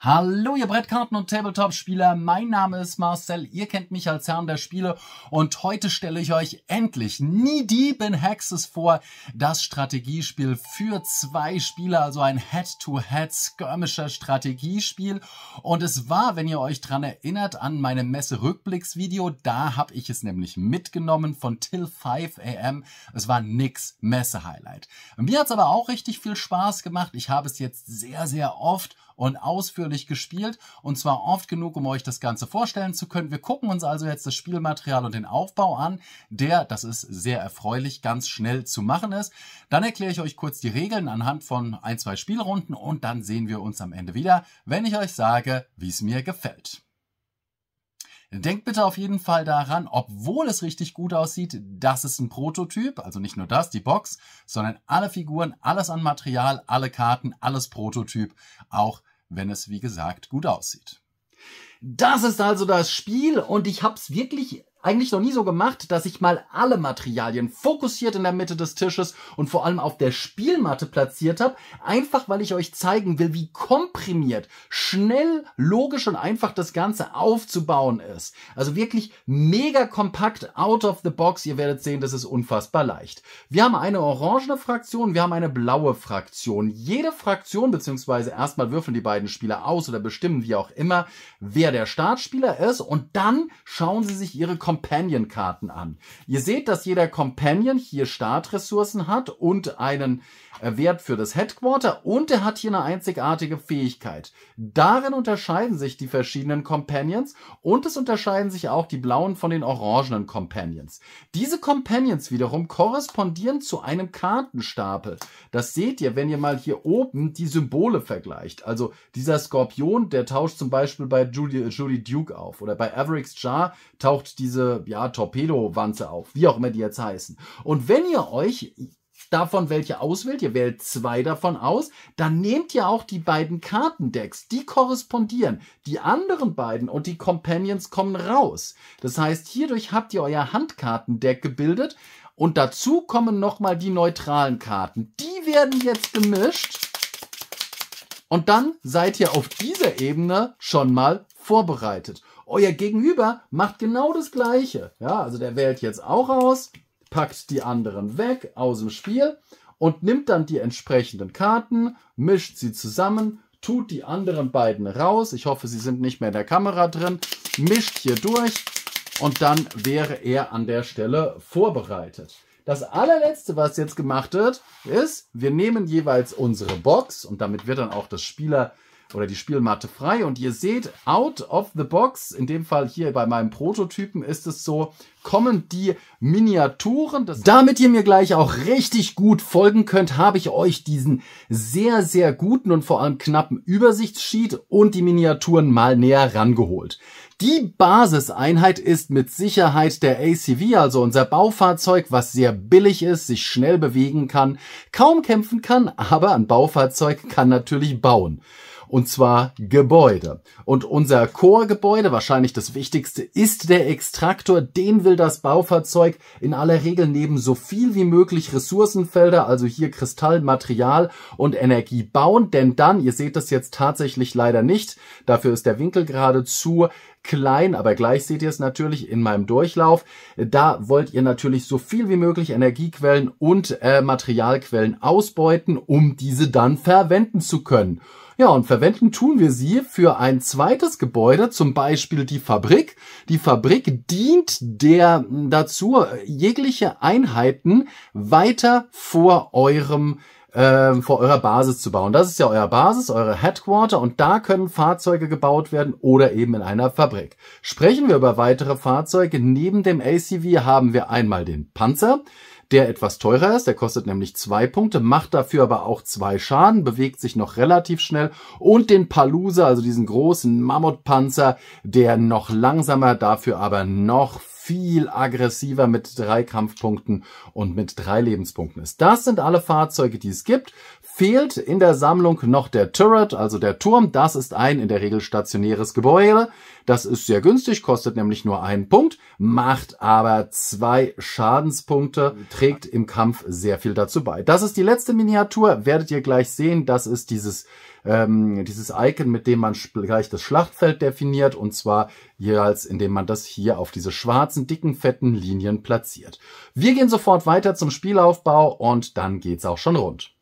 Hallo, ihr Brettkarten- und Tabletop-Spieler. Mein Name ist Marcel. Ihr kennt mich als Herrn der Spiele. Und heute stelle ich euch endlich Nie Deep in Hexes vor. Das Strategiespiel für zwei Spieler, also ein head to head skirmischer strategiespiel Und es war, wenn ihr euch dran erinnert, an meinem Messe-Rückblicks-Video. Da habe ich es nämlich mitgenommen von Till 5 AM. Es war nix Messe-Highlight. Mir hat es aber auch richtig viel Spaß gemacht. Ich habe es jetzt sehr, sehr oft und ausführlich gespielt und zwar oft genug, um euch das Ganze vorstellen zu können. Wir gucken uns also jetzt das Spielmaterial und den Aufbau an, der, das ist sehr erfreulich, ganz schnell zu machen ist. Dann erkläre ich euch kurz die Regeln anhand von ein, zwei Spielrunden und dann sehen wir uns am Ende wieder, wenn ich euch sage, wie es mir gefällt. Denkt bitte auf jeden Fall daran, obwohl es richtig gut aussieht, das ist ein Prototyp, also nicht nur das, die Box, sondern alle Figuren, alles an Material, alle Karten, alles Prototyp, auch wenn es, wie gesagt, gut aussieht. Das ist also das Spiel und ich habe es wirklich eigentlich noch nie so gemacht, dass ich mal alle Materialien fokussiert in der Mitte des Tisches und vor allem auf der Spielmatte platziert habe, einfach weil ich euch zeigen will, wie komprimiert, schnell, logisch und einfach das Ganze aufzubauen ist. Also wirklich mega kompakt, out of the box. Ihr werdet sehen, das ist unfassbar leicht. Wir haben eine orangene Fraktion, wir haben eine blaue Fraktion. Jede Fraktion, beziehungsweise erstmal würfeln die beiden Spieler aus oder bestimmen, wie auch immer, wer der Startspieler ist und dann schauen sie sich ihre Kom Companion-Karten an. Ihr seht, dass jeder Companion hier Startressourcen hat und einen äh, Wert für das Headquarter und er hat hier eine einzigartige Fähigkeit. Darin unterscheiden sich die verschiedenen Companions und es unterscheiden sich auch die blauen von den orangenen Companions. Diese Companions wiederum korrespondieren zu einem Kartenstapel. Das seht ihr, wenn ihr mal hier oben die Symbole vergleicht. Also dieser Skorpion, der tauscht zum Beispiel bei Julie, Julie Duke auf oder bei Avericks Jar taucht diese diese ja, Torpedowanze auf, wie auch immer die jetzt heißen. Und wenn ihr euch davon welche auswählt, ihr wählt zwei davon aus, dann nehmt ihr auch die beiden Kartendecks, die korrespondieren. Die anderen beiden und die Companions kommen raus. Das heißt, hierdurch habt ihr euer Handkartendeck gebildet und dazu kommen nochmal die neutralen Karten. Die werden jetzt gemischt und dann seid ihr auf dieser Ebene schon mal vorbereitet. Euer Gegenüber macht genau das Gleiche. Ja, also der wählt jetzt auch aus, packt die anderen weg aus dem Spiel und nimmt dann die entsprechenden Karten, mischt sie zusammen, tut die anderen beiden raus. Ich hoffe, sie sind nicht mehr in der Kamera drin. Mischt hier durch und dann wäre er an der Stelle vorbereitet. Das allerletzte, was jetzt gemacht wird, ist, wir nehmen jeweils unsere Box und damit wird dann auch das Spieler oder die Spielmatte frei und ihr seht, out of the box, in dem Fall hier bei meinem Prototypen ist es so, kommen die Miniaturen. Das Damit ihr mir gleich auch richtig gut folgen könnt, habe ich euch diesen sehr, sehr guten und vor allem knappen Übersichtssheet und die Miniaturen mal näher rangeholt. Die Basiseinheit ist mit Sicherheit der ACV, also unser Baufahrzeug, was sehr billig ist, sich schnell bewegen kann, kaum kämpfen kann, aber ein Baufahrzeug kann natürlich bauen und zwar Gebäude. Und unser Chorgebäude, wahrscheinlich das wichtigste, ist der Extraktor. Den will das Baufahrzeug in aller Regel neben so viel wie möglich Ressourcenfelder, also hier Kristall, Material und Energie bauen. Denn dann, ihr seht das jetzt tatsächlich leider nicht, dafür ist der Winkel geradezu klein, aber gleich seht ihr es natürlich in meinem Durchlauf. Da wollt ihr natürlich so viel wie möglich Energiequellen und äh, Materialquellen ausbeuten, um diese dann verwenden zu können. Ja, und verwenden tun wir sie für ein zweites Gebäude, zum Beispiel die Fabrik. Die Fabrik dient der dazu, jegliche Einheiten weiter vor eurem äh, vor eurer Basis zu bauen. Das ist ja euer Basis, eure Headquarter und da können Fahrzeuge gebaut werden oder eben in einer Fabrik. Sprechen wir über weitere Fahrzeuge. Neben dem ACV haben wir einmal den Panzer, der etwas teurer ist, der kostet nämlich zwei Punkte, macht dafür aber auch zwei Schaden, bewegt sich noch relativ schnell und den Palusa, also diesen großen Mammutpanzer, der noch langsamer, dafür aber noch viel aggressiver mit drei Kampfpunkten und mit drei Lebenspunkten ist. Das sind alle Fahrzeuge, die es gibt fehlt in der Sammlung noch der Turret, also der Turm. Das ist ein in der Regel stationäres Gebäude. Das ist sehr günstig, kostet nämlich nur einen Punkt, macht aber zwei Schadenspunkte, trägt im Kampf sehr viel dazu bei. Das ist die letzte Miniatur, werdet ihr gleich sehen. Das ist dieses ähm, dieses Icon, mit dem man gleich das Schlachtfeld definiert, und zwar jeweils, indem man das hier auf diese schwarzen, dicken, fetten Linien platziert. Wir gehen sofort weiter zum Spielaufbau und dann geht's auch schon rund.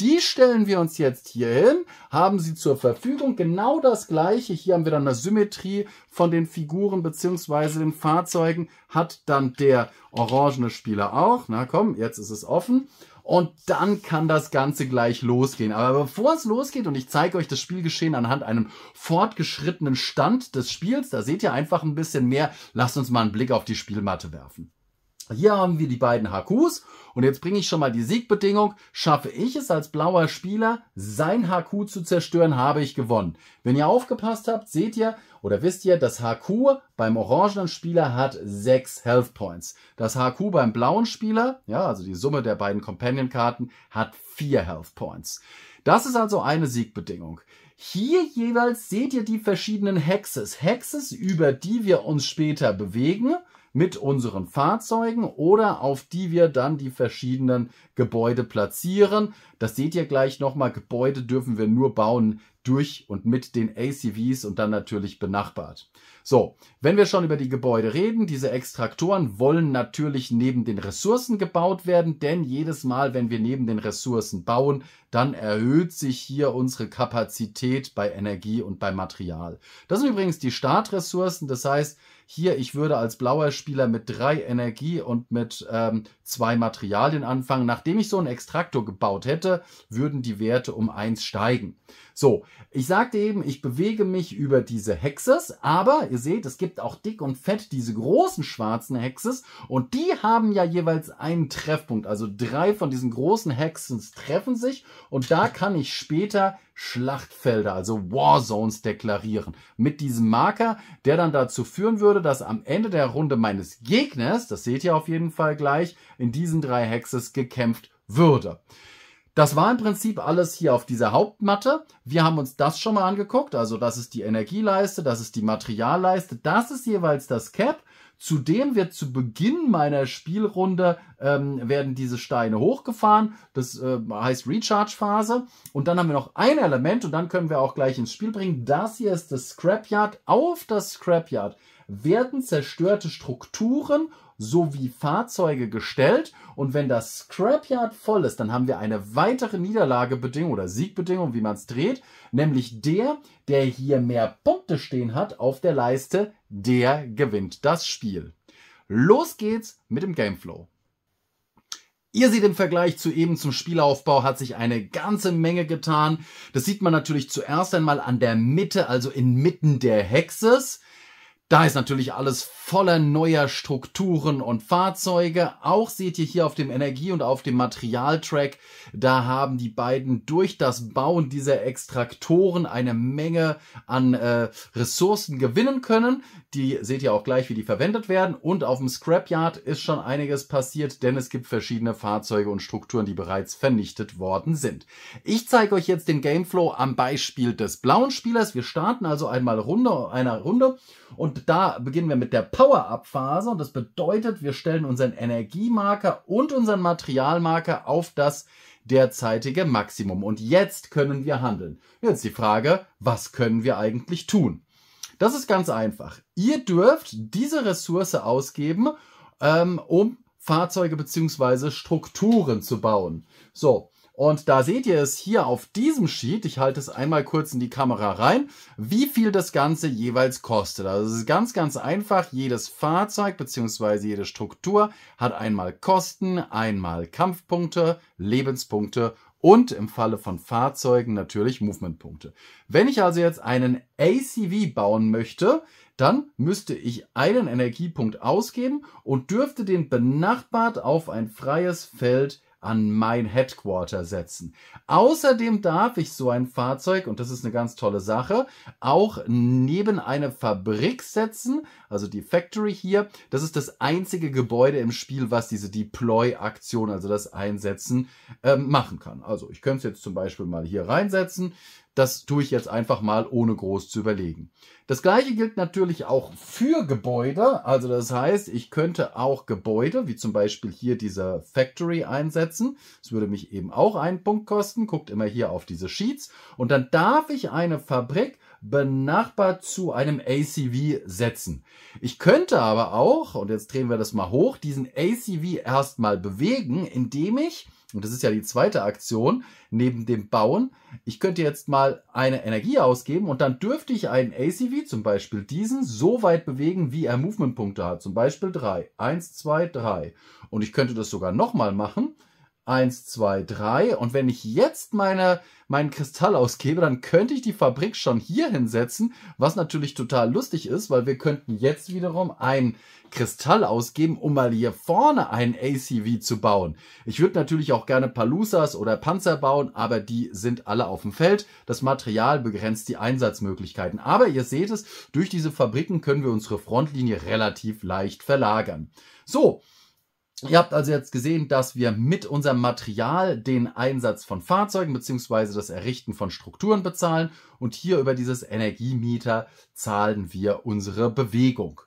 Die stellen wir uns jetzt hier hin, haben sie zur Verfügung. Genau das gleiche. Hier haben wir dann eine Symmetrie von den Figuren beziehungsweise den Fahrzeugen. Hat dann der orangene Spieler auch. Na komm, jetzt ist es offen. Und dann kann das Ganze gleich losgehen. Aber bevor es losgeht, und ich zeige euch das Spielgeschehen anhand einem fortgeschrittenen Stand des Spiels, da seht ihr einfach ein bisschen mehr. Lasst uns mal einen Blick auf die Spielmatte werfen. Hier haben wir die beiden HQs und jetzt bringe ich schon mal die Siegbedingung. Schaffe ich es als blauer Spieler, sein HQ zu zerstören, habe ich gewonnen. Wenn ihr aufgepasst habt, seht ihr oder wisst ihr, das HQ beim orangenen Spieler hat 6 Health Points. Das HQ beim blauen Spieler, ja, also die Summe der beiden Companion-Karten, hat 4 Health Points. Das ist also eine Siegbedingung. Hier jeweils seht ihr die verschiedenen Hexes. Hexes, über die wir uns später bewegen mit unseren Fahrzeugen oder auf die wir dann die verschiedenen Gebäude platzieren. Das seht ihr gleich nochmal. Gebäude dürfen wir nur bauen durch und mit den ACVs und dann natürlich benachbart. So, wenn wir schon über die Gebäude reden, diese Extraktoren wollen natürlich neben den Ressourcen gebaut werden, denn jedes Mal, wenn wir neben den Ressourcen bauen, dann erhöht sich hier unsere Kapazität bei Energie und bei Material. Das sind übrigens die Startressourcen, das heißt, hier, ich würde als blauer Spieler mit drei Energie und mit ähm, zwei Materialien anfangen. Nachdem ich so einen Extraktor gebaut hätte, würden die Werte um eins steigen. So, ich sagte eben, ich bewege mich über diese Hexes, aber ihr seht, es gibt auch dick und fett diese großen schwarzen Hexes und die haben ja jeweils einen Treffpunkt. Also drei von diesen großen Hexes treffen sich und da kann ich später Schlachtfelder, also Warzones deklarieren. Mit diesem Marker, der dann dazu führen würde, dass am Ende der Runde meines Gegners, das seht ihr auf jeden Fall gleich, in diesen drei Hexes gekämpft würde. Das war im Prinzip alles hier auf dieser Hauptmatte. Wir haben uns das schon mal angeguckt. Also das ist die Energieleiste, das ist die Materialleiste, das ist jeweils das Cap. Zudem wird zu Beginn meiner Spielrunde ähm, werden diese Steine hochgefahren. Das äh, heißt Recharge-Phase. Und dann haben wir noch ein Element und dann können wir auch gleich ins Spiel bringen. Das hier ist das Scrapyard. Auf das Scrapyard werden zerstörte Strukturen sowie Fahrzeuge gestellt. Und wenn das Scrapyard voll ist, dann haben wir eine weitere Niederlagebedingung oder Siegbedingung, wie man es dreht, nämlich der, der hier mehr Punkte stehen hat auf der Leiste, der gewinnt das Spiel. Los geht's mit dem Gameflow. Ihr seht im Vergleich zu eben zum Spielaufbau hat sich eine ganze Menge getan. Das sieht man natürlich zuerst einmal an der Mitte, also inmitten der Hexes. Da ist natürlich alles voller neuer Strukturen und Fahrzeuge. Auch seht ihr hier auf dem Energie- und auf dem Materialtrack, da haben die beiden durch das Bauen dieser Extraktoren eine Menge an äh, Ressourcen gewinnen können. Die seht ihr auch gleich, wie die verwendet werden. Und auf dem Scrapyard ist schon einiges passiert, denn es gibt verschiedene Fahrzeuge und Strukturen, die bereits vernichtet worden sind. Ich zeige euch jetzt den Gameflow am Beispiel des blauen Spielers. Wir starten also einmal Runde, einer Runde und da beginnen wir mit der Power-Up-Phase. Und das bedeutet, wir stellen unseren Energiemarker und unseren Materialmarker auf das derzeitige Maximum. Und jetzt können wir handeln. Jetzt die Frage, was können wir eigentlich tun? Das ist ganz einfach. Ihr dürft diese Ressource ausgeben, ähm, um Fahrzeuge bzw. Strukturen zu bauen. So, und da seht ihr es hier auf diesem Sheet, ich halte es einmal kurz in die Kamera rein, wie viel das Ganze jeweils kostet. Also es ist ganz, ganz einfach. Jedes Fahrzeug bzw. jede Struktur hat einmal Kosten, einmal Kampfpunkte, Lebenspunkte und im Falle von Fahrzeugen natürlich Movementpunkte. Wenn ich also jetzt einen ACV bauen möchte, dann müsste ich einen Energiepunkt ausgeben und dürfte den benachbart auf ein freies Feld an mein Headquarter setzen. Außerdem darf ich so ein Fahrzeug, und das ist eine ganz tolle Sache, auch neben eine Fabrik setzen, also die Factory hier. Das ist das einzige Gebäude im Spiel, was diese Deploy-Aktion, also das Einsetzen, ähm, machen kann. Also ich könnte es jetzt zum Beispiel mal hier reinsetzen. Das tue ich jetzt einfach mal, ohne groß zu überlegen. Das gleiche gilt natürlich auch für Gebäude. Also das heißt, ich könnte auch Gebäude, wie zum Beispiel hier dieser Factory einsetzen. Das würde mich eben auch einen Punkt kosten. Guckt immer hier auf diese Sheets. Und dann darf ich eine Fabrik benachbart zu einem ACV setzen. Ich könnte aber auch, und jetzt drehen wir das mal hoch, diesen ACV erstmal bewegen, indem ich und das ist ja die zweite Aktion neben dem Bauen. Ich könnte jetzt mal eine Energie ausgeben und dann dürfte ich einen ACV, zum Beispiel diesen, so weit bewegen, wie er Movement-Punkte hat. Zum Beispiel drei, eins, zwei, drei. Und ich könnte das sogar nochmal machen. 1, 2, 3. Und wenn ich jetzt meine, meinen Kristall ausgebe, dann könnte ich die Fabrik schon hier hinsetzen, was natürlich total lustig ist, weil wir könnten jetzt wiederum einen Kristall ausgeben, um mal hier vorne einen ACV zu bauen. Ich würde natürlich auch gerne Palusas oder Panzer bauen, aber die sind alle auf dem Feld. Das Material begrenzt die Einsatzmöglichkeiten. Aber ihr seht es, durch diese Fabriken können wir unsere Frontlinie relativ leicht verlagern. So, Ihr habt also jetzt gesehen, dass wir mit unserem Material den Einsatz von Fahrzeugen beziehungsweise das Errichten von Strukturen bezahlen und hier über dieses Energiemieter zahlen wir unsere Bewegung.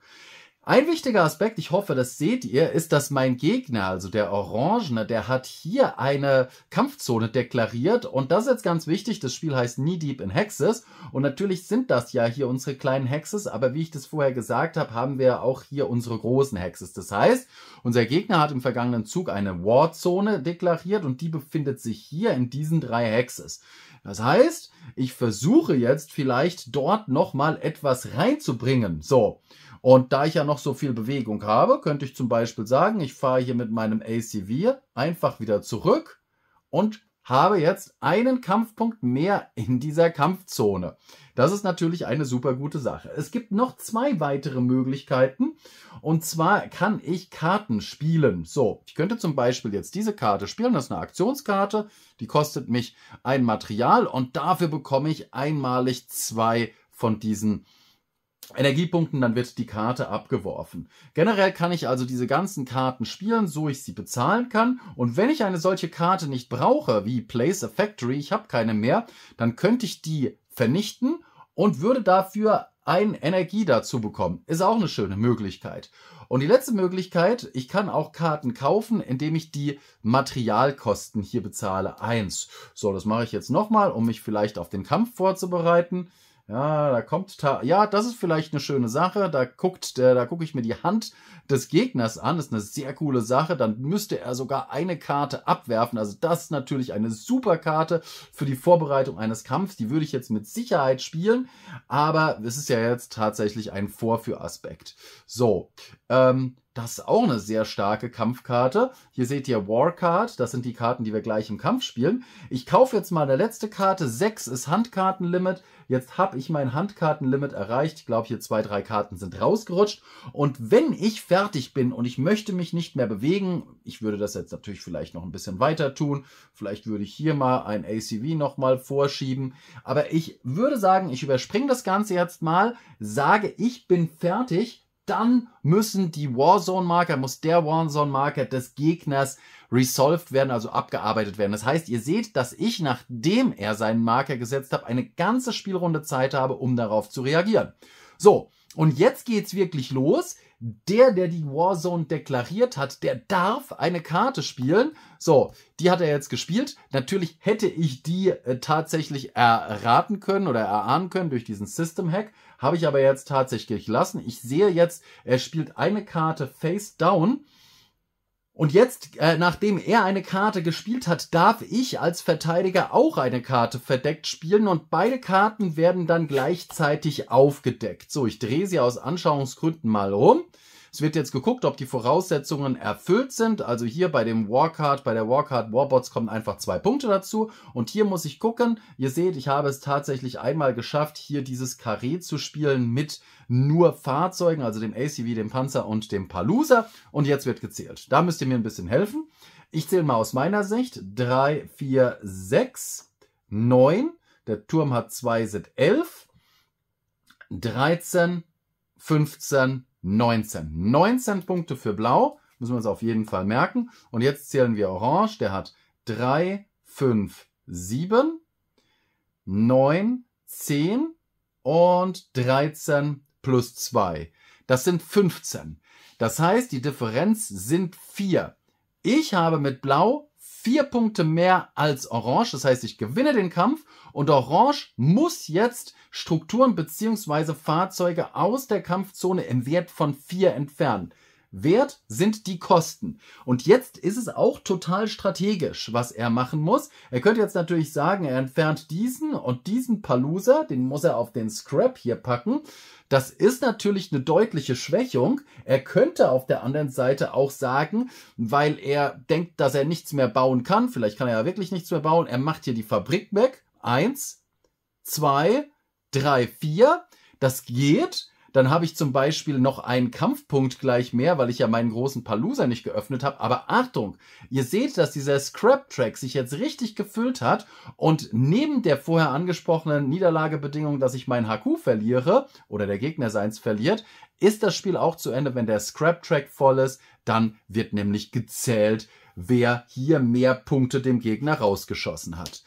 Ein wichtiger Aspekt, ich hoffe, das seht ihr, ist, dass mein Gegner, also der Orangene, der hat hier eine Kampfzone deklariert und das ist jetzt ganz wichtig, das Spiel heißt Knee Deep in Hexes und natürlich sind das ja hier unsere kleinen Hexes, aber wie ich das vorher gesagt habe, haben wir auch hier unsere großen Hexes. Das heißt, unser Gegner hat im vergangenen Zug eine Warzone deklariert und die befindet sich hier in diesen drei Hexes. Das heißt, ich versuche jetzt vielleicht dort nochmal etwas reinzubringen. So. Und da ich ja noch so viel Bewegung habe, könnte ich zum Beispiel sagen, ich fahre hier mit meinem ACV einfach wieder zurück und habe jetzt einen Kampfpunkt mehr in dieser Kampfzone. Das ist natürlich eine super gute Sache. Es gibt noch zwei weitere Möglichkeiten. Und zwar kann ich Karten spielen. So, ich könnte zum Beispiel jetzt diese Karte spielen. Das ist eine Aktionskarte. Die kostet mich ein Material und dafür bekomme ich einmalig zwei von diesen Karten. Energiepunkten, dann wird die Karte abgeworfen. Generell kann ich also diese ganzen Karten spielen, so ich sie bezahlen kann. Und wenn ich eine solche Karte nicht brauche, wie Place a Factory, ich habe keine mehr, dann könnte ich die vernichten und würde dafür ein Energie dazu bekommen. Ist auch eine schöne Möglichkeit. Und die letzte Möglichkeit, ich kann auch Karten kaufen, indem ich die Materialkosten hier bezahle. Eins. So, das mache ich jetzt nochmal, um mich vielleicht auf den Kampf vorzubereiten ja, da kommt, ja, das ist vielleicht eine schöne Sache. Da guckt, der, da gucke ich mir die Hand des Gegners an. Das ist eine sehr coole Sache. Dann müsste er sogar eine Karte abwerfen. Also das ist natürlich eine super Karte für die Vorbereitung eines Kampfs. Die würde ich jetzt mit Sicherheit spielen. Aber es ist ja jetzt tatsächlich ein Vorführaspekt. So, ähm, das ist auch eine sehr starke Kampfkarte. Hier seht ihr Warcard. Das sind die Karten, die wir gleich im Kampf spielen. Ich kaufe jetzt mal eine letzte Karte. Sechs ist Handkartenlimit. Jetzt habe ich mein Handkartenlimit erreicht. Ich glaube, hier zwei, drei Karten sind rausgerutscht. Und wenn ich fertig bin und ich möchte mich nicht mehr bewegen, ich würde das jetzt natürlich vielleicht noch ein bisschen weiter tun. Vielleicht würde ich hier mal ein ACV nochmal vorschieben. Aber ich würde sagen, ich überspringe das Ganze jetzt mal, sage, ich bin fertig dann müssen die Warzone-Marker, muss der Warzone-Marker des Gegners resolved werden, also abgearbeitet werden. Das heißt, ihr seht, dass ich, nachdem er seinen Marker gesetzt hat, eine ganze Spielrunde Zeit habe, um darauf zu reagieren. So, und jetzt geht's wirklich los. Der, der die Warzone deklariert hat, der darf eine Karte spielen. So, die hat er jetzt gespielt. Natürlich hätte ich die äh, tatsächlich erraten können oder erahnen können durch diesen System Hack, habe ich aber jetzt tatsächlich gelassen. Ich sehe jetzt, er spielt eine Karte face down. Und jetzt, äh, nachdem er eine Karte gespielt hat, darf ich als Verteidiger auch eine Karte verdeckt spielen und beide Karten werden dann gleichzeitig aufgedeckt. So, ich drehe sie aus Anschauungsgründen mal um. Es wird jetzt geguckt, ob die Voraussetzungen erfüllt sind. Also hier bei dem Warcard, bei der Warcard Warbots kommen einfach zwei Punkte dazu. Und hier muss ich gucken. Ihr seht, ich habe es tatsächlich einmal geschafft, hier dieses Karree zu spielen mit nur Fahrzeugen, also dem ACV, dem Panzer und dem Palusa. Und jetzt wird gezählt. Da müsst ihr mir ein bisschen helfen. Ich zähle mal aus meiner Sicht. drei, vier, sechs, neun. Der Turm hat zwei, sind elf. 13, 15, 19. 19 Punkte für Blau, müssen wir uns auf jeden Fall merken. Und jetzt zählen wir Orange, der hat 3, 5, 7, 9, 10 und 13 plus 2. Das sind 15. Das heißt, die Differenz sind 4. Ich habe mit Blau vier Punkte mehr als Orange. Das heißt, ich gewinne den Kampf und Orange muss jetzt Strukturen beziehungsweise Fahrzeuge aus der Kampfzone im Wert von vier entfernen wert sind die Kosten. Und jetzt ist es auch total strategisch, was er machen muss. Er könnte jetzt natürlich sagen, er entfernt diesen und diesen Palusa, den muss er auf den Scrap hier packen. Das ist natürlich eine deutliche Schwächung. Er könnte auf der anderen Seite auch sagen, weil er denkt, dass er nichts mehr bauen kann. Vielleicht kann er ja wirklich nichts mehr bauen. Er macht hier die Fabrik weg. Eins, zwei, drei, vier. Das geht. Dann habe ich zum Beispiel noch einen Kampfpunkt gleich mehr, weil ich ja meinen großen Palusa nicht geöffnet habe. Aber Achtung, ihr seht, dass dieser Scrap-Track sich jetzt richtig gefüllt hat. Und neben der vorher angesprochenen Niederlagebedingung, dass ich meinen Haku verliere oder der Gegner seins verliert, ist das Spiel auch zu Ende, wenn der Scrap-Track voll ist. Dann wird nämlich gezählt, wer hier mehr Punkte dem Gegner rausgeschossen hat.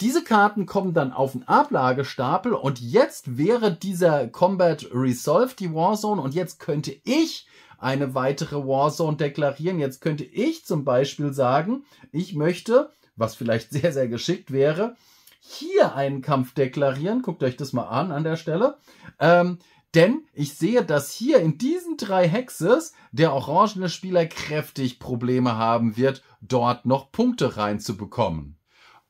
Diese Karten kommen dann auf den Ablagestapel und jetzt wäre dieser Combat resolved, die Warzone, und jetzt könnte ich eine weitere Warzone deklarieren. Jetzt könnte ich zum Beispiel sagen, ich möchte, was vielleicht sehr, sehr geschickt wäre, hier einen Kampf deklarieren. Guckt euch das mal an an der Stelle. Ähm, denn ich sehe, dass hier in diesen drei Hexes der orangene Spieler kräftig Probleme haben wird, dort noch Punkte reinzubekommen.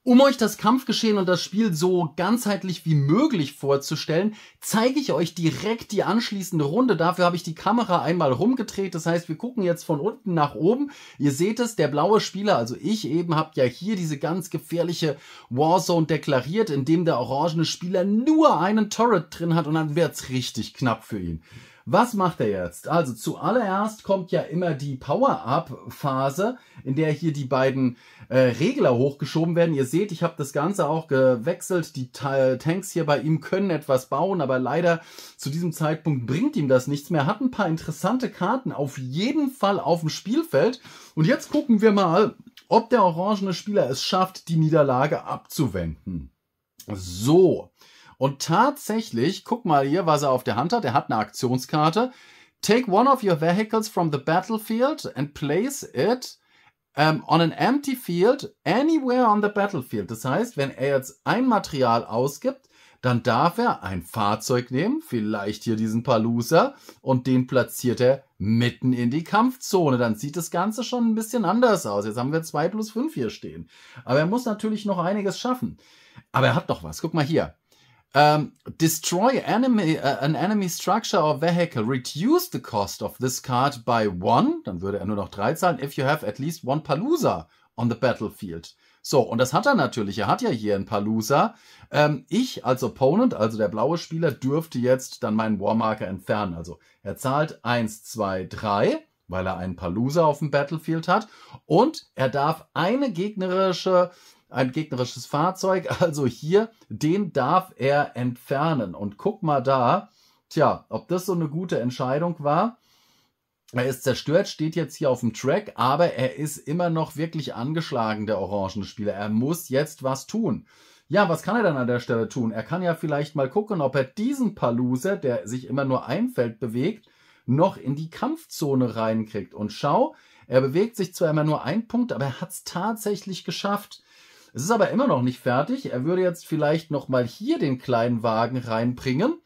Um euch das Kampfgeschehen und das Spiel so ganzheitlich wie möglich vorzustellen, zeige ich euch direkt die anschließende Runde. Dafür habe ich die Kamera einmal rumgedreht. Das heißt, wir gucken jetzt von unten nach oben. Ihr seht es, der blaue Spieler, also ich eben, habt ja hier diese ganz gefährliche Warzone deklariert, in dem der orangene Spieler nur einen Turret drin hat und dann wird's richtig knapp für ihn. Was macht er jetzt? Also zuallererst kommt ja immer die Power-Up-Phase, in der hier die beiden äh, Regler hochgeschoben werden. Ihr seht, ich habe das Ganze auch gewechselt. Die Tanks hier bei ihm können etwas bauen, aber leider zu diesem Zeitpunkt bringt ihm das nichts mehr. Hat ein paar interessante Karten auf jeden Fall auf dem Spielfeld. Und jetzt gucken wir mal, ob der orangene Spieler es schafft, die Niederlage abzuwenden. So. Und tatsächlich, guck mal hier, was er auf der Hand hat. Er hat eine Aktionskarte. Take one of your vehicles from the battlefield and place it um, ähm, on an empty field anywhere on the battlefield. Das heißt, wenn er jetzt ein Material ausgibt, dann darf er ein Fahrzeug nehmen, vielleicht hier diesen Palooza, und den platziert er mitten in die Kampfzone. Dann sieht das Ganze schon ein bisschen anders aus. Jetzt haben wir 2 plus 5 hier stehen. Aber er muss natürlich noch einiges schaffen. Aber er hat noch was. Guck mal hier. Um, destroy enemy, uh, an enemy structure or vehicle. Reduce the cost of this card by one. Dann würde er nur noch drei zahlen. If you have at least one Palooza on the battlefield. So, und das hat er natürlich. Er hat ja hier einen Palooza. Ähm, ich als Opponent, also der blaue Spieler, dürfte jetzt dann meinen Warmarker entfernen. Also er zahlt eins, zwei, drei, weil er einen Palooza auf dem Battlefield hat. Und er darf eine gegnerische ein gegnerisches Fahrzeug. Also hier, den darf er entfernen. Und guck mal da, tja, ob das so eine gute Entscheidung war. Er ist zerstört, steht jetzt hier auf dem Track, aber er ist immer noch wirklich angeschlagen, der orangene Spieler. Er muss jetzt was tun. Ja, was kann er dann an der Stelle tun? Er kann ja vielleicht mal gucken, ob er diesen Paluser, der sich immer nur ein Feld bewegt, noch in die Kampfzone reinkriegt. Und schau, er bewegt sich zwar immer nur ein Punkt, aber er hat es tatsächlich geschafft. Es ist aber immer noch nicht fertig. Er würde jetzt vielleicht nochmal hier den kleinen Wagen reinbringen.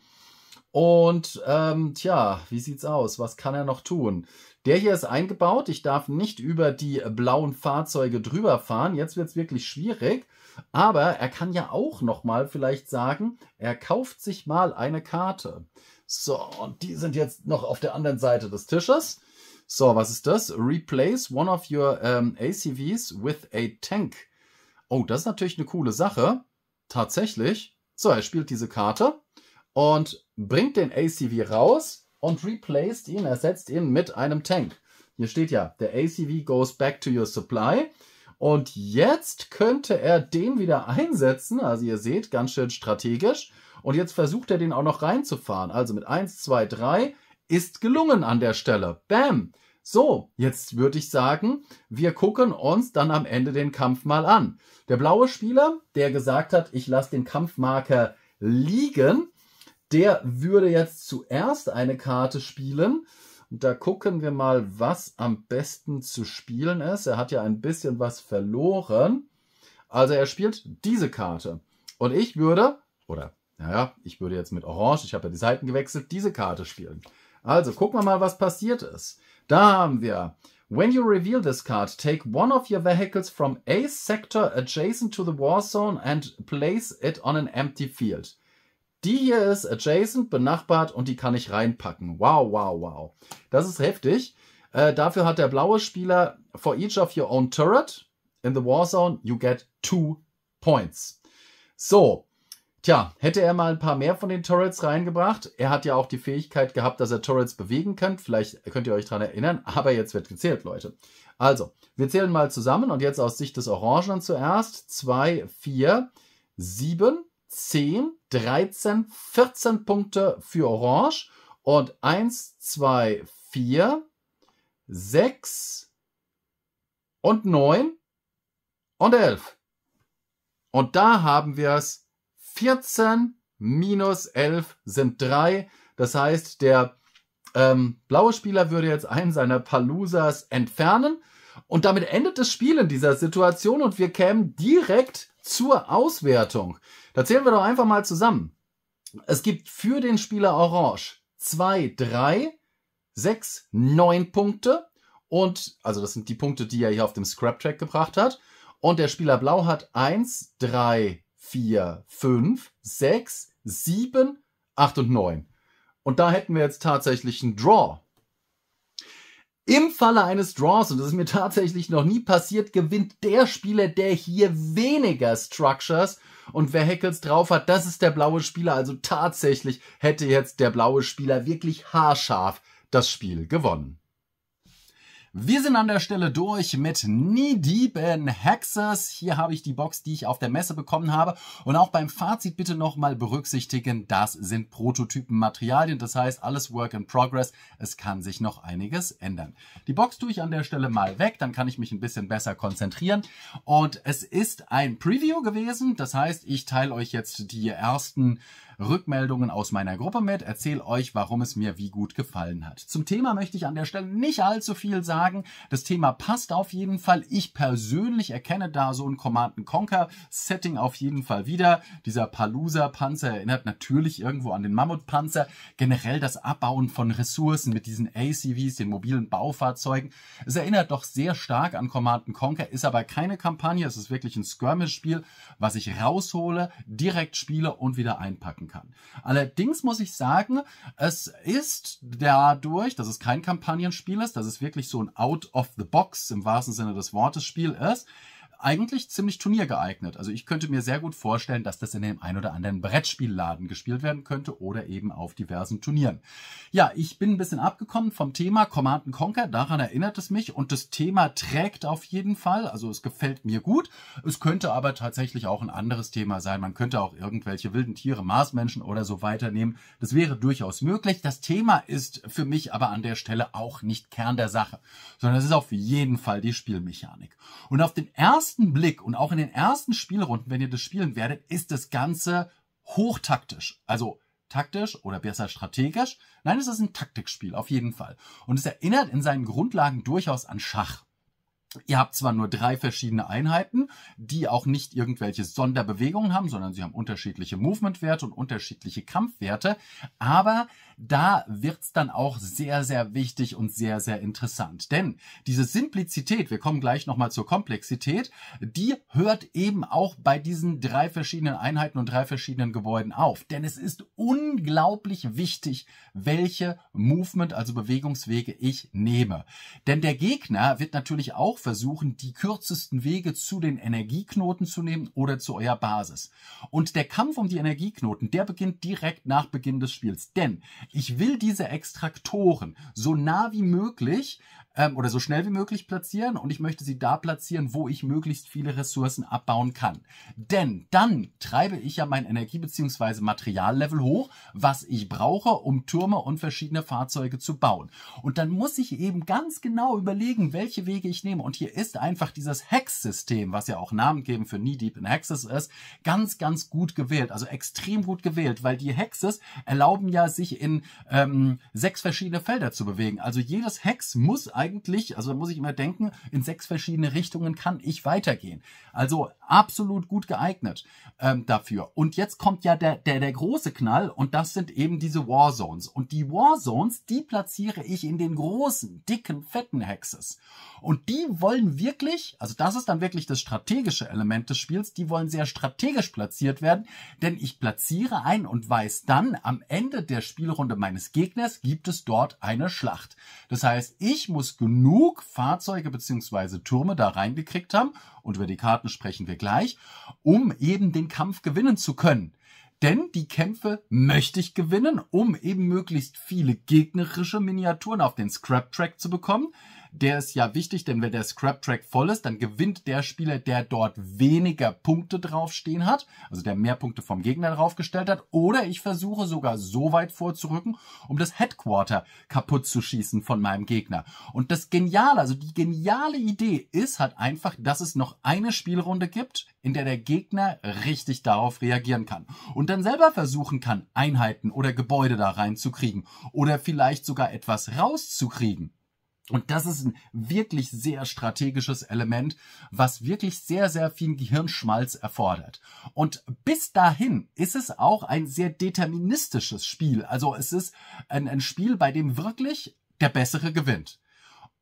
Und ähm, tja, wie sieht's aus? Was kann er noch tun? Der hier ist eingebaut. Ich darf nicht über die blauen Fahrzeuge drüber fahren. Jetzt wird's wirklich schwierig. Aber er kann ja auch noch mal vielleicht sagen, er kauft sich mal eine Karte. So, und die sind jetzt noch auf der anderen Seite des Tisches. So, was ist das? Replace one of your um, ähm, ACVs with a tank. Oh, das ist natürlich eine coole Sache. Tatsächlich. So, er spielt diese Karte und bringt den ACV raus und replaced ihn, ersetzt ihn mit einem Tank. Hier steht ja, der ACV goes back to your supply. Und jetzt könnte er den wieder einsetzen. Also ihr seht, ganz schön strategisch. Und jetzt versucht er den auch noch reinzufahren. Also mit 1, 2, 3 ist gelungen an der Stelle. Bam! So, jetzt würde ich sagen, wir gucken uns dann am Ende den Kampf mal an. Der blaue Spieler, der gesagt hat, ich lasse den Kampfmarker liegen, der würde jetzt zuerst eine Karte spielen. Und da gucken wir mal, was am besten zu spielen ist. Er hat ja ein bisschen was verloren. Also er spielt diese Karte. Und ich würde, oder naja, ich würde jetzt mit Orange, ich habe ja die Seiten gewechselt, diese Karte spielen. Also gucken wir mal, was passiert ist. Da haben wir. When you reveal this card, take one of your vehicles from a sector adjacent to the war zone and place it on an empty field. Die hier ist adjacent, benachbart und die kann ich reinpacken. Wow, wow, wow. Das ist heftig. Äh, dafür hat der blaue Spieler for each of your own turret in the war zone, you get two points. So, Tja, hätte er mal ein paar mehr von den Turrets reingebracht. Er hat ja auch die Fähigkeit gehabt, dass er Turrets bewegen kann. Vielleicht könnt ihr euch daran erinnern, aber jetzt wird gezählt, Leute. Also, wir zählen mal zusammen und jetzt aus Sicht des Orangen zuerst. 2, 4, 7, 10, 13, 14 Punkte für Orange und 1, 2, 4, 6 und 9 und 11. Und da haben wir es 14 minus 11 sind 3. Das heißt, der ähm, blaue Spieler würde jetzt einen seiner Palusas entfernen. Und damit endet das Spiel in dieser Situation und wir kämen direkt zur Auswertung. Da zählen wir doch einfach mal zusammen. Es gibt für den Spieler Orange 2, 3, 6, 9 Punkte. Und, also das sind die Punkte, die er hier auf dem Scrap-Track gebracht hat. Und der Spieler Blau hat 1, 3, 4, 5, 6, 7, 8 und 9. Und da hätten wir jetzt tatsächlich einen Draw. Im Falle eines Draws, und das ist mir tatsächlich noch nie passiert, gewinnt der Spieler, der hier weniger Structures und wer Hackles drauf hat, das ist der blaue Spieler. Also tatsächlich hätte jetzt der blaue Spieler wirklich haarscharf das Spiel gewonnen. Wir sind an der Stelle durch mit Knee Deep Hexers. Hier habe ich die Box, die ich auf der Messe bekommen habe. Und auch beim Fazit bitte nochmal berücksichtigen, das sind Prototypenmaterialien. Das heißt, alles Work in Progress. Es kann sich noch einiges ändern. Die Box tue ich an der Stelle mal weg, dann kann ich mich ein bisschen besser konzentrieren. Und es ist ein Preview gewesen. Das heißt, ich teile euch jetzt die ersten Rückmeldungen aus meiner Gruppe mit, erzähle euch, warum es mir wie gut gefallen hat. Zum Thema möchte ich an der Stelle nicht allzu viel sagen. Das Thema passt auf jeden Fall. Ich persönlich erkenne da so ein Command Conquer Setting auf jeden Fall wieder. Dieser Palusa Panzer erinnert natürlich irgendwo an den Mammutpanzer. Generell das Abbauen von Ressourcen mit diesen ACVs, den mobilen Baufahrzeugen. Es erinnert doch sehr stark an Command Conquer, ist aber keine Kampagne. Es ist wirklich ein Skirmish-Spiel, was ich raushole, direkt spiele und wieder einpacken kann kann. Allerdings muss ich sagen, es ist dadurch, dass es kein Kampagnenspiel ist, dass es wirklich so ein Out-of-the-Box im wahrsten Sinne des Wortes Spiel ist, eigentlich ziemlich turniergeeignet. Also ich könnte mir sehr gut vorstellen, dass das in dem ein oder anderen Brettspielladen gespielt werden könnte oder eben auf diversen Turnieren. Ja, ich bin ein bisschen abgekommen vom Thema Command Conquer, daran erinnert es mich und das Thema trägt auf jeden Fall, also es gefällt mir gut. Es könnte aber tatsächlich auch ein anderes Thema sein. Man könnte auch irgendwelche wilden Tiere, Marsmenschen oder so weiter nehmen. Das wäre durchaus möglich. Das Thema ist für mich aber an der Stelle auch nicht Kern der Sache, sondern es ist auf jeden Fall die Spielmechanik. Und auf den ersten ersten Blick und auch in den ersten Spielrunden, wenn ihr das spielen werdet, ist das Ganze hochtaktisch. Also taktisch oder besser strategisch. Nein, es ist ein Taktikspiel, auf jeden Fall. Und es erinnert in seinen Grundlagen durchaus an Schach. Ihr habt zwar nur drei verschiedene Einheiten, die auch nicht irgendwelche Sonderbewegungen haben, sondern sie haben unterschiedliche Movement-Werte und unterschiedliche Kampfwerte, aber da wird's dann auch sehr, sehr wichtig und sehr, sehr interessant. Denn diese Simplizität, wir kommen gleich nochmal zur Komplexität, die hört eben auch bei diesen drei verschiedenen Einheiten und drei verschiedenen Gebäuden auf. Denn es ist unglaublich wichtig, welche Movement, also Bewegungswege ich nehme. Denn der Gegner wird natürlich auch versuchen, die kürzesten Wege zu den Energieknoten zu nehmen oder zu eurer Basis. Und der Kampf um die Energieknoten, der beginnt direkt nach Beginn des Spiels. Denn ich will diese Extraktoren so nah wie möglich ähm, oder so schnell wie möglich platzieren und ich möchte sie da platzieren, wo ich möglichst viele Ressourcen abbauen kann. Denn dann treibe ich ja mein Energie- bzw. Materiallevel hoch, was ich brauche, um Türme und verschiedene Fahrzeuge zu bauen. Und dann muss ich eben ganz genau überlegen, welche Wege ich nehme. Und hier ist einfach dieses Hex-System, was ja auch Namen geben für Knee Deep in Hexes ist, ganz, ganz gut gewählt. Also extrem gut gewählt, weil die Hexes erlauben ja, sich in ähm, sechs verschiedene Felder zu bewegen. Also jedes Hex muss also eigentlich, also da muss ich immer denken, in sechs verschiedene Richtungen kann ich weitergehen. Also absolut gut geeignet ähm, dafür. Und jetzt kommt ja der, der, der große Knall und das sind eben diese Warzones. Und die Warzones, die platziere ich in den großen, dicken, fetten Hexes. Und die wollen wirklich, also das ist dann wirklich das strategische Element des Spiels, die wollen sehr strategisch platziert werden, denn ich platziere ein und weiß dann, am Ende der Spielrunde meines Gegners gibt es dort eine Schlacht. Das heißt, ich muss genug Fahrzeuge beziehungsweise Türme da reingekriegt haben, und über die Karten sprechen wir gleich, um eben den Kampf gewinnen zu können. Denn die Kämpfe möchte ich gewinnen, um eben möglichst viele gegnerische Miniaturen auf den Scrap Track zu bekommen, der ist ja wichtig, denn wenn der Scrap-Track voll ist, dann gewinnt der Spieler, der dort weniger Punkte draufstehen hat, also der mehr Punkte vom Gegner draufgestellt hat, oder ich versuche sogar so weit vorzurücken, um das Headquarter kaputt zu schießen von meinem Gegner. Und das Geniale, also die geniale Idee ist halt einfach, dass es noch eine Spielrunde gibt, in der der Gegner richtig darauf reagieren kann und dann selber versuchen kann, Einheiten oder Gebäude da reinzukriegen oder vielleicht sogar etwas rauszukriegen. Und das ist ein wirklich sehr strategisches Element, was wirklich sehr, sehr viel Gehirnschmalz erfordert. Und bis dahin ist es auch ein sehr deterministisches Spiel. Also es ist ein, ein Spiel, bei dem wirklich der Bessere gewinnt.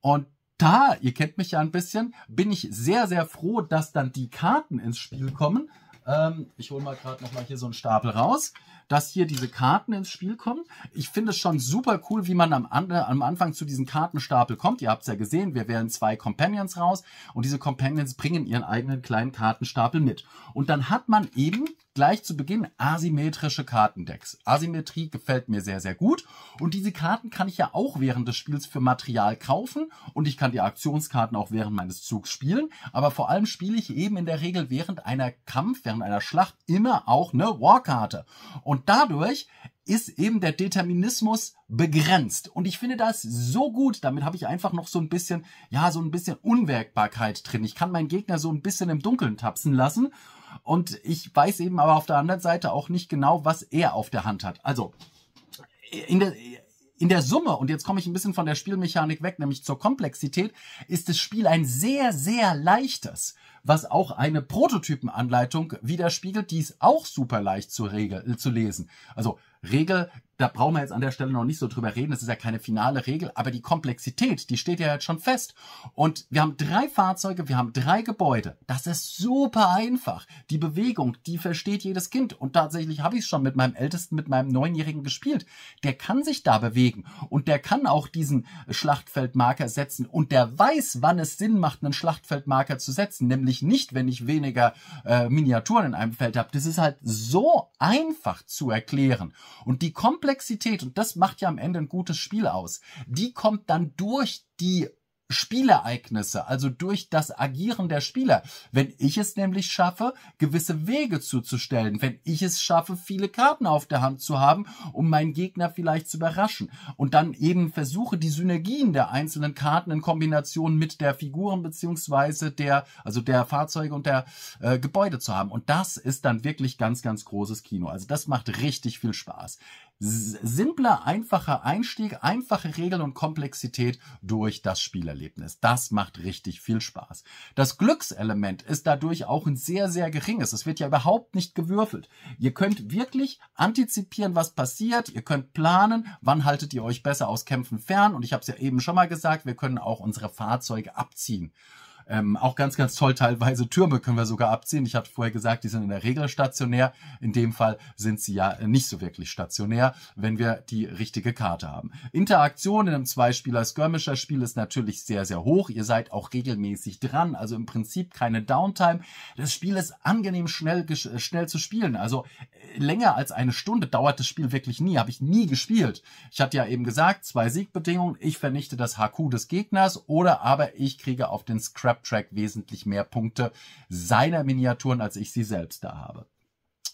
Und da, ihr kennt mich ja ein bisschen, bin ich sehr, sehr froh, dass dann die Karten ins Spiel kommen. Ähm, ich hole mal gerade nochmal hier so einen Stapel raus dass hier diese Karten ins Spiel kommen. Ich finde es schon super cool, wie man am, am Anfang zu diesen Kartenstapel kommt. Ihr habt es ja gesehen, wir wählen zwei Companions raus und diese Companions bringen ihren eigenen kleinen Kartenstapel mit. Und dann hat man eben gleich zu Beginn asymmetrische Kartendecks. Asymmetrie gefällt mir sehr, sehr gut. Und diese Karten kann ich ja auch während des Spiels für Material kaufen und ich kann die Aktionskarten auch während meines Zugs spielen. Aber vor allem spiele ich eben in der Regel während einer Kampf, während einer Schlacht immer auch eine Warkarte. Und und dadurch ist eben der Determinismus begrenzt. Und ich finde das so gut. Damit habe ich einfach noch so ein bisschen, ja, so ein bisschen Unwägbarkeit drin. Ich kann meinen Gegner so ein bisschen im Dunkeln tapsen lassen. Und ich weiß eben aber auf der anderen Seite auch nicht genau, was er auf der Hand hat. Also, in der, in der Summe, und jetzt komme ich ein bisschen von der Spielmechanik weg, nämlich zur Komplexität, ist das Spiel ein sehr, sehr leichtes, was auch eine Prototypenanleitung widerspiegelt, die ist auch super leicht zu, regel, zu lesen. Also Regel da brauchen wir jetzt an der Stelle noch nicht so drüber reden, das ist ja keine finale Regel, aber die Komplexität, die steht ja jetzt schon fest. Und wir haben drei Fahrzeuge, wir haben drei Gebäude. Das ist super einfach. Die Bewegung, die versteht jedes Kind. Und tatsächlich habe ich es schon mit meinem Ältesten, mit meinem Neunjährigen gespielt. Der kann sich da bewegen und der kann auch diesen Schlachtfeldmarker setzen und der weiß, wann es Sinn macht, einen Schlachtfeldmarker zu setzen. Nämlich nicht, wenn ich weniger äh, Miniaturen in einem Feld habe. Das ist halt so einfach zu erklären. Und die Komplexität Komplexität, und das macht ja am Ende ein gutes Spiel aus, die kommt dann durch die Spielereignisse, also durch das Agieren der Spieler. Wenn ich es nämlich schaffe, gewisse Wege zuzustellen, wenn ich es schaffe, viele Karten auf der Hand zu haben, um meinen Gegner vielleicht zu überraschen und dann eben versuche, die Synergien der einzelnen Karten in Kombination mit der Figuren beziehungsweise der, also der Fahrzeuge und der äh, Gebäude zu haben. Und das ist dann wirklich ganz, ganz großes Kino. Also das macht richtig viel Spaß simpler, einfacher Einstieg, einfache Regeln und Komplexität durch das Spielerlebnis. Das macht richtig viel Spaß. Das Glückselement ist dadurch auch ein sehr, sehr geringes. Es wird ja überhaupt nicht gewürfelt. Ihr könnt wirklich antizipieren, was passiert. Ihr könnt planen, wann haltet ihr euch besser aus Kämpfen fern. Und ich habe es ja eben schon mal gesagt, wir können auch unsere Fahrzeuge abziehen. Ähm, auch ganz, ganz toll, teilweise Türme können wir sogar abziehen. Ich hatte vorher gesagt, die sind in der Regel stationär. In dem Fall sind sie ja nicht so wirklich stationär, wenn wir die richtige Karte haben. Interaktion in einem Zweispieler-Skirmisher-Spiel ist natürlich sehr, sehr hoch. Ihr seid auch regelmäßig dran, also im Prinzip keine Downtime. Das Spiel ist angenehm schnell, äh, schnell zu spielen. Also äh, länger als eine Stunde dauert das Spiel wirklich nie, habe ich nie gespielt. Ich hatte ja eben gesagt, zwei Siegbedingungen, ich vernichte das HQ des Gegners oder aber ich kriege auf den Scrap Track wesentlich mehr Punkte seiner Miniaturen, als ich sie selbst da habe.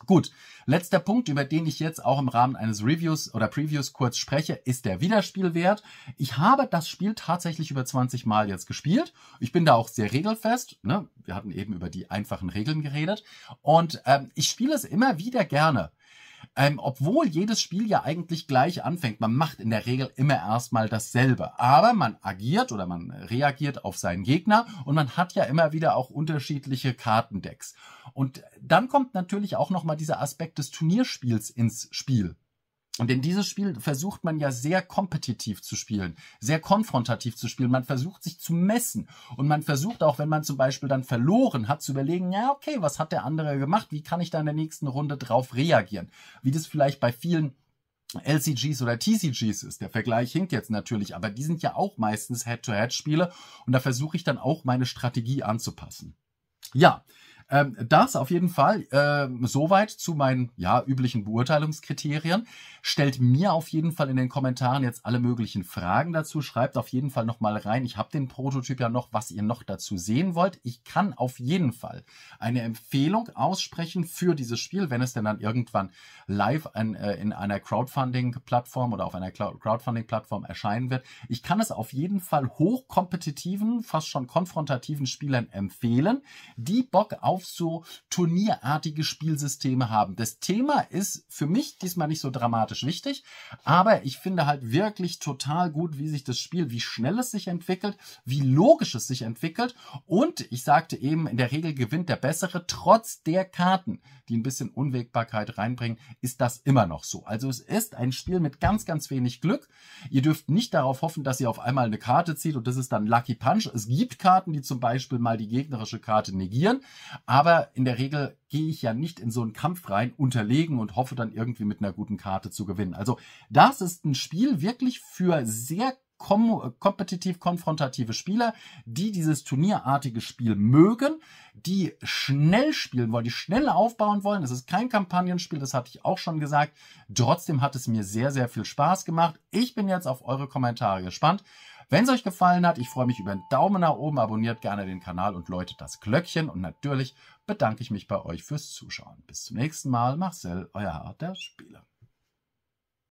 Gut, letzter Punkt, über den ich jetzt auch im Rahmen eines Reviews oder Previews kurz spreche, ist der Wiederspielwert. Ich habe das Spiel tatsächlich über 20 Mal jetzt gespielt. Ich bin da auch sehr regelfest. Ne? Wir hatten eben über die einfachen Regeln geredet. Und ähm, ich spiele es immer wieder gerne. Ähm, obwohl jedes Spiel ja eigentlich gleich anfängt. Man macht in der Regel immer erstmal dasselbe. Aber man agiert oder man reagiert auf seinen Gegner und man hat ja immer wieder auch unterschiedliche Kartendecks. Und dann kommt natürlich auch nochmal dieser Aspekt des Turnierspiels ins Spiel. Und in dieses Spiel versucht man ja sehr kompetitiv zu spielen, sehr konfrontativ zu spielen. Man versucht sich zu messen und man versucht auch, wenn man zum Beispiel dann verloren hat, zu überlegen, ja, okay, was hat der andere gemacht? Wie kann ich da in der nächsten Runde drauf reagieren? Wie das vielleicht bei vielen LCGs oder TCGs ist. Der Vergleich hinkt jetzt natürlich, aber die sind ja auch meistens Head-to-Head-Spiele und da versuche ich dann auch meine Strategie anzupassen. Ja, ähm, das auf jeden Fall. Äh, soweit zu meinen ja, üblichen Beurteilungskriterien. Stellt mir auf jeden Fall in den Kommentaren jetzt alle möglichen Fragen dazu. Schreibt auf jeden Fall nochmal rein. Ich habe den Prototyp ja noch, was ihr noch dazu sehen wollt. Ich kann auf jeden Fall eine Empfehlung aussprechen für dieses Spiel, wenn es denn dann irgendwann live in, äh, in einer Crowdfunding-Plattform oder auf einer Crowdfunding-Plattform erscheinen wird. Ich kann es auf jeden Fall hochkompetitiven, fast schon konfrontativen Spielern empfehlen, die Bock auf auf so turnierartige Spielsysteme haben. Das Thema ist für mich diesmal nicht so dramatisch wichtig, aber ich finde halt wirklich total gut, wie sich das Spiel, wie schnell es sich entwickelt, wie logisch es sich entwickelt und ich sagte eben, in der Regel gewinnt der Bessere trotz der Karten, die ein bisschen Unwägbarkeit reinbringen, ist das immer noch so. Also es ist ein Spiel mit ganz, ganz wenig Glück. Ihr dürft nicht darauf hoffen, dass ihr auf einmal eine Karte zieht und das ist dann Lucky Punch. Es gibt Karten, die zum Beispiel mal die gegnerische Karte negieren, aber in der Regel gehe ich ja nicht in so einen Kampf rein, unterlegen und hoffe dann irgendwie mit einer guten Karte zu gewinnen. Also das ist ein Spiel wirklich für sehr kom kompetitiv konfrontative Spieler, die dieses turnierartige Spiel mögen, die schnell spielen wollen, die schnell aufbauen wollen. Es ist kein Kampagnenspiel, das hatte ich auch schon gesagt. Trotzdem hat es mir sehr, sehr viel Spaß gemacht. Ich bin jetzt auf eure Kommentare gespannt wenn es euch gefallen hat, ich freue mich über einen Daumen nach oben, abonniert gerne den Kanal und läutet das Glöckchen. Und natürlich bedanke ich mich bei euch fürs Zuschauen. Bis zum nächsten Mal. Marcel, euer Herr der Spiele.